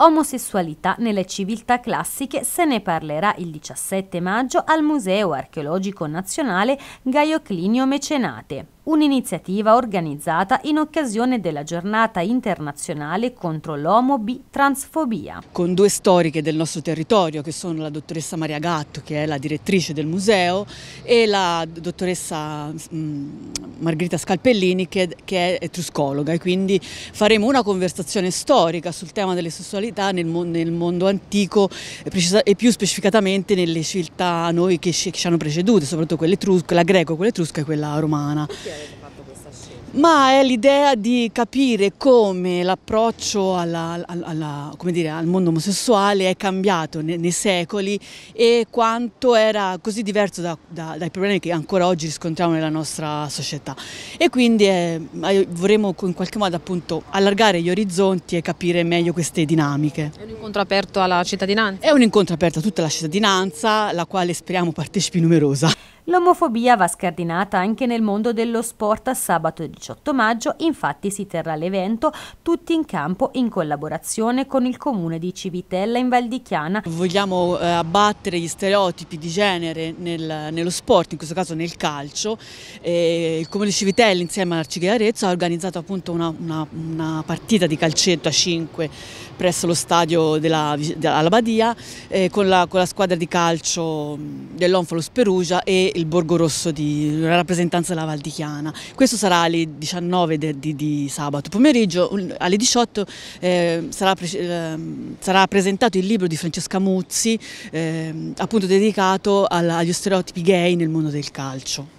Omosessualità nelle civiltà classiche se ne parlerà il 17 maggio al Museo Archeologico Nazionale Gaio Clinio Mecenate un'iniziativa organizzata in occasione della giornata internazionale contro l'omobi-transfobia. Con due storiche del nostro territorio, che sono la dottoressa Maria Gatto, che è la direttrice del museo, e la dottoressa mm, Margherita Scalpellini, che, è etruscologa, e quindi faremo una conversazione storica sul tema delle sessualità nel, mondo antico e più specificatamente nelle città noi che ci, hanno preceduto, soprattutto quella etrusca, la greco, quella etrusca e quella romana. Okay fatto questa scelta? Ma è l'idea di capire come l'approccio al mondo omosessuale è cambiato nei, nei, secoli e quanto era così diverso da, da, dai problemi che ancora oggi riscontriamo nella nostra società. E quindi eh, vorremmo in qualche modo appunto allargare gli orizzonti e capire meglio queste dinamiche incontro aperto alla cittadinanza? È un incontro aperto a tutta la cittadinanza, la quale speriamo partecipi numerosa. L'omofobia va scardinata anche nel mondo dello sport. Sabato 18 maggio infatti si terrà l'evento Tutti in campo in collaborazione con il comune di Civitella in Val di Chiana. Vogliamo eh, abbattere gli stereotipi di genere nel, nello sport, in questo caso nel calcio. Eh, il comune di Civitella insieme all'Arcidia Arezzo ha organizzato appunto una, una, una partita di calcetto a 5 presso lo stadio della, alla Badia eh, con, la, con, la, squadra di calcio dell'Onfalos Perugia e il Borgo Rosso di la rappresentanza della Val di Chiana. Questo sarà alle 19 de, di, di, sabato pomeriggio, alle 18 eh, sarà, pre, eh, sarà, presentato il libro di Francesca Muzzi eh, appunto dedicato alla, agli stereotipi gay nel mondo del calcio.